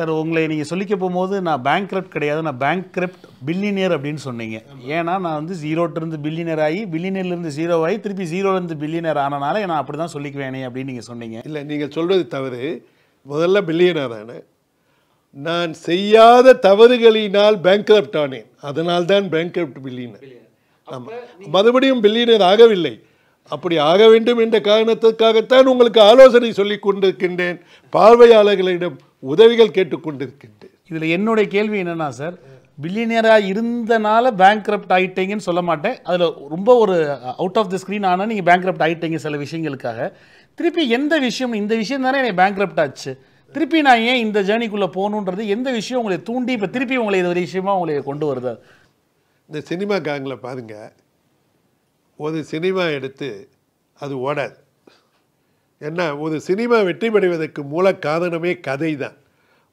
sir உங்களை நீங்கள் சொல்லிக்க போகும்போது நான் பேங்க் கிரப்ட் கிடையாது நான் பேங்க் கிரப்ட் பில்லினியர் அப்படின்னு சொன்னீங்க ஏன்னா நான் வந்து ஜீரோட்டிருந்து பில்லினியர் ஆகி பில்லினியர்லேருந்து ஜீரோ ஆகி திருப்பி ஜீரோலேருந்து பில்லினியர் ஆனனால நான் அப்படி தான் சொல்லிக்குவேனே அப்படின்னு நீங்கள் சொன்னீங்க இல்லை நீங்கள் சொல்கிறது தவறு முதல்ல பில்லியனர் ஆனேன் நான் செய்யாத தவறுகளினால் பேங்க் கிரப்ட் ஆனேன் அதனால் தான் பேங்க் கிரப்ட் பில்லியனர் ஆமாம் மறுபடியும் பில்லியனர் ஆகவில்லை அப்படி ஆக வேண்டும் என்ற காரணத்திற்காகத்தான் உங்களுக்கு ஆலோசனை சொல்லிக் கொண்டிருக்கின்றேன் பார்வையாளர்களிடம் உதவிகள் கேட்டுக்கொண்டிருக்கின்றேன் இதில் என்னுடைய கேள்வி என்னென்னா சார் பில்லினியராக இருந்தனால பேங்க் கிரப்ட் ஆகிட்டீங்கன்னு சொல்ல மாட்டேன் அதில் ரொம்ப ஒரு அவுட் ஆஃப் த ஸ்க்ரீன் ஆனால் நீங்கள் பேங்க் கிரப்ட் ஆகிட்டீங்க சில விஷயங்களுக்காக திருப்பி எந்த விஷயம் இந்த விஷயம் தானே என்னை பேங்க் கிரப்ட் ஆச்சு திருப்பி நான் ஏன் இந்த ஜேர்னிக்குள்ளே போகணுன்றது எந்த விஷயம் உங்களை தூண்டி இப்போ திருப்பி உங்களை இது ஒரு விஷயமா உங்களை கொண்டு வருது இந்த சினிமா கேங்கில் பாருங்கள் ஒரு சினிமா எடுத்து அது ஓடாது என்ன ஒரு சினிமா வெற்றி பெறுவதற்கு மூல காரணமே கதை தான்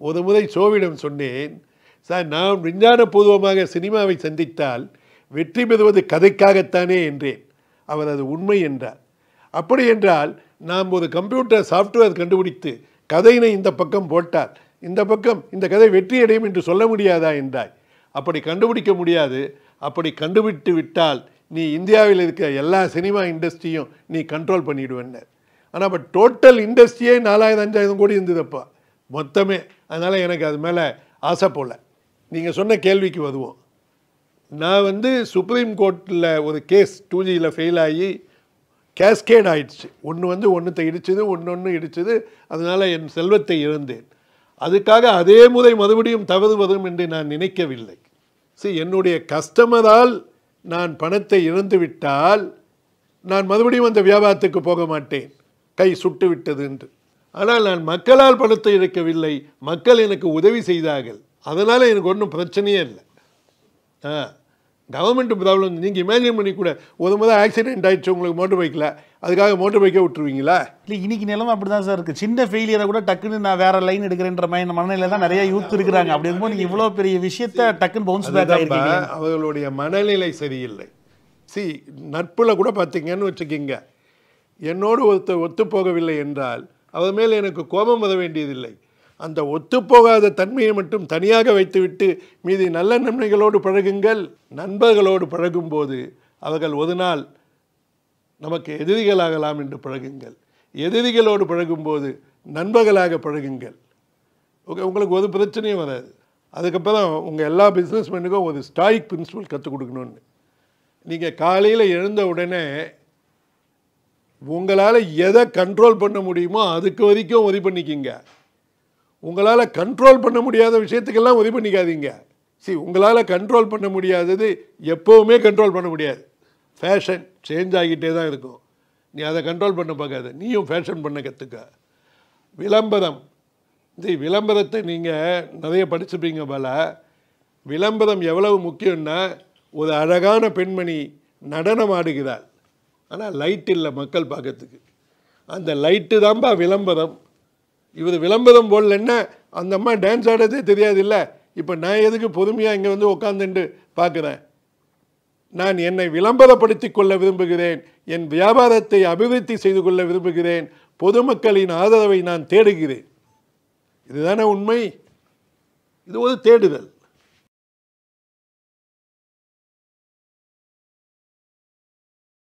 ஒரு முறை சோவிடம் சொன்னேன் சார் நான் விஞ்ஞான பூர்வமாக சினிமாவை சந்தித்தால் வெற்றி பெறுவது கதைக்காகத்தானே என்றேன் அவர் அது உண்மை என்றார் அப்படி என்றால் நாம் ஒரு கம்ப்யூட்டர் சாஃப்ட்வேர் கண்டுபிடித்து கதையினை இந்த பக்கம் போட்டால் இந்த பக்கம் இந்த கதை வெற்றியடையும் என்று சொல்ல முடியாதா என்றாய் அப்படி கண்டுபிடிக்க முடியாது அப்படி கண்டுபிட்டு விட்டால் நீ இந்தியாவில் இருக்கிற எல்லா சினிமா இண்டஸ்ட்ரியும் நீ கண்ட்ரோல் பண்ணிவிடுவேன்னர் ஆனால் இப்போ டோட்டல் இண்டஸ்ட்ரியே நாலாயிரம் அஞ்சாயிரம் கோடி இருந்தது அப்போ மொத்தமே அதனால் எனக்கு அது மேலே ஆசை போகல நீங்கள் சொன்ன கேள்விக்கு வருவோம் நான் வந்து சுப்ரீம் கோர்ட்டில் ஒரு கேஸ் டூ ஜியில் ஃபெயில் ஆகி கேஸ்கேட் ஆயிடுச்சு ஒன்று வந்து ஒன்றுத்தை இடிச்சது ஒன்று ஒன்று இடிச்சது அதனால் என் செல்வத்தை இழந்தேன் அதுக்காக அதே முறை மறுபடியும் தவறு வரும் என்று நான் நினைக்கவில்லை சரி என்னுடைய கஸ்டமரால் நான் பணத்தை இழந்துவிட்டால் நான் மறுபடியும் அந்த வியாபாரத்துக்கு போக மாட்டேன் கை சுட்டு விட்டது என்று ஆனால் நான் மக்களால் பணத்தை இழக்கவில்லை மக்கள் எனக்கு உதவி செய்தார்கள் அதனால் எனக்கு ஒன்றும் பிரச்சனையே இல்லை ஆ கவர்மெண்ட்டு ப்ராப்ளம் நீங்கள் இமேஜின் கூட ஒரு முதல் ஆக்சிடென்ட் ஆகிடுச்சு உங்களுக்கு மோட்டர் பைக்கில் அதுக்காக மோட்டர் பைக்கே விட்டுருவீங்களா இல்லை இன்னைக்கு நிலம அப்படி தான் சார் இருக்குது சின்ன ஃபெயிலியரை கூட டக்குன்னு நான் வேற லைன் எடுக்கிறேன்ற மாதிரி மனநிலை தான் நிறைய யூத் இருக்கிறாங்க அப்படி இருக்கும்போது நீங்கள் இவ்வளோ பெரிய விஷயத்த டக்குன்னு பவுன்ஸ் பேக் அவர்களுடைய மனநிலை சரியில்லை சி நட்பில் கூட பார்த்தீங்கன்னு வச்சுக்கிங்க என்னோடு ஒருத்தர் ஒத்துப்போகவில்லை என்றால் அவர் மேல் எனக்கு கோபம் வர வேண்டியதில்லை அந்த ஒத்துப்போகாத தன்மையை மட்டும் தனியாக வைத்துவிட்டு மீதி நல்ல நன்மைகளோடு பழகுங்கள் நண்பர்களோடு பழகும்போது அவர்கள் ஒரு நாள் நமக்கு எதிரிகளாகலாம் என்று பழகுங்கள் எதிரிகளோடு பழகும்போது நண்பர்களாக பழகுங்கள் ஓகே உங்களுக்கு ஒரு பிரச்சனையும் வராது அதுக்கப்புறம் உங்கள் எல்லா பிஸ்னஸ்மேனுக்கும் ஒரு ஸ்டாயிக் பிரின்சிபல் கற்றுக் கொடுக்கணும்னு நீங்கள் காலையில் எழுந்த உடனே உங்களால் எதை கண்ட்ரோல் பண்ண முடியுமோ அதுக்கு வரைக்கும் உதவி பண்ணிக்கிங்க உங்களால் கண்ட்ரோல் பண்ண முடியாத விஷயத்துக்கெல்லாம் உதவி பண்ணிக்காதீங்க சரி உங்களால் கண்ட்ரோல் பண்ண முடியாதது எப்போவுமே கண்ட்ரோல் பண்ண முடியாது ஃபேஷன் சேஞ்ச் ஆகிட்டே தான் இருக்கும் நீ அதை கண்ட்ரோல் பண்ண பார்க்காத நீயும் ஃபேஷன் பண்ண கற்றுக்க விளம்பரம் சரி விளம்பரத்தை நீங்கள் நிறைய படிச்சுப்பீங்க போல் விளம்பரம் எவ்வளவு முக்கியம்னா ஒரு அழகான பெண்மணி நடனம் ஆடுகிறாள் ஆனால் லைட் இல்லை மக்கள் பார்க்கறதுக்கு அந்த லைட்டு தான்ப்பா விளம்பரம் இவர் விளம்பரம் போடலன்னா அந்த அம்மா டான்ஸ் ஆடுறதே தெரியாது இல்லை இப்போ நான் எதுக்கு பொறுமையாக இங்கே வந்து உட்காந்துட்டு பார்க்குறேன் நான் என்னை விளம்பரப்படுத்தி கொள்ள விரும்புகிறேன் என் வியாபாரத்தை அபிவிருத்தி செய்து கொள்ள விரும்புகிறேன் பொதுமக்களின் ஆதரவை நான் தேடுகிறேன் இதுதானே உண்மை இது ஒரு தேடுதல்